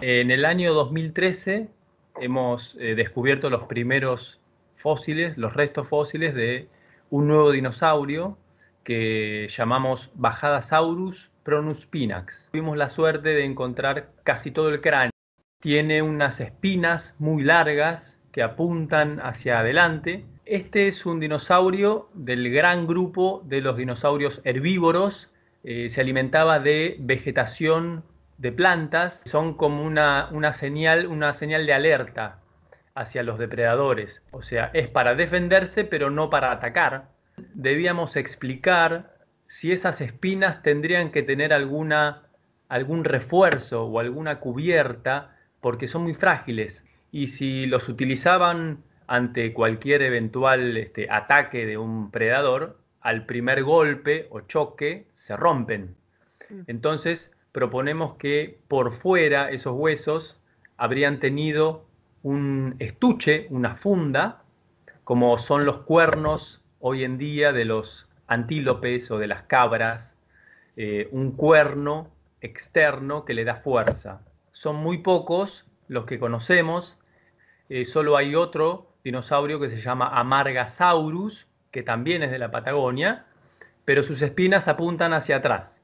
En el año 2013 hemos eh, descubierto los primeros fósiles, los restos fósiles de un nuevo dinosaurio que llamamos Bajadasaurus pronuspinax. Tuvimos la suerte de encontrar casi todo el cráneo. Tiene unas espinas muy largas que apuntan hacia adelante. Este es un dinosaurio del gran grupo de los dinosaurios herbívoros. Eh, se alimentaba de vegetación de plantas son como una, señal, una señal de alerta hacia los depredadores. O sea, es para defenderse, pero no para atacar. Debíamos explicar si esas espinas tendrían que tener alguna, algún refuerzo o alguna cubierta, porque son muy frágiles. Y si los utilizaban ante cualquier eventual este, ataque de un predador, al primer golpe o choque se rompen. Mm. Entonces, proponemos que por fuera esos huesos habrían tenido un estuche, una funda, como son los cuernos hoy en día de los antílopes o de las cabras, eh, un cuerno externo que le da fuerza. Son muy pocos los que conocemos, eh, solo hay otro dinosaurio que se llama Amargasaurus, que también es de la Patagonia, pero sus espinas apuntan hacia atrás.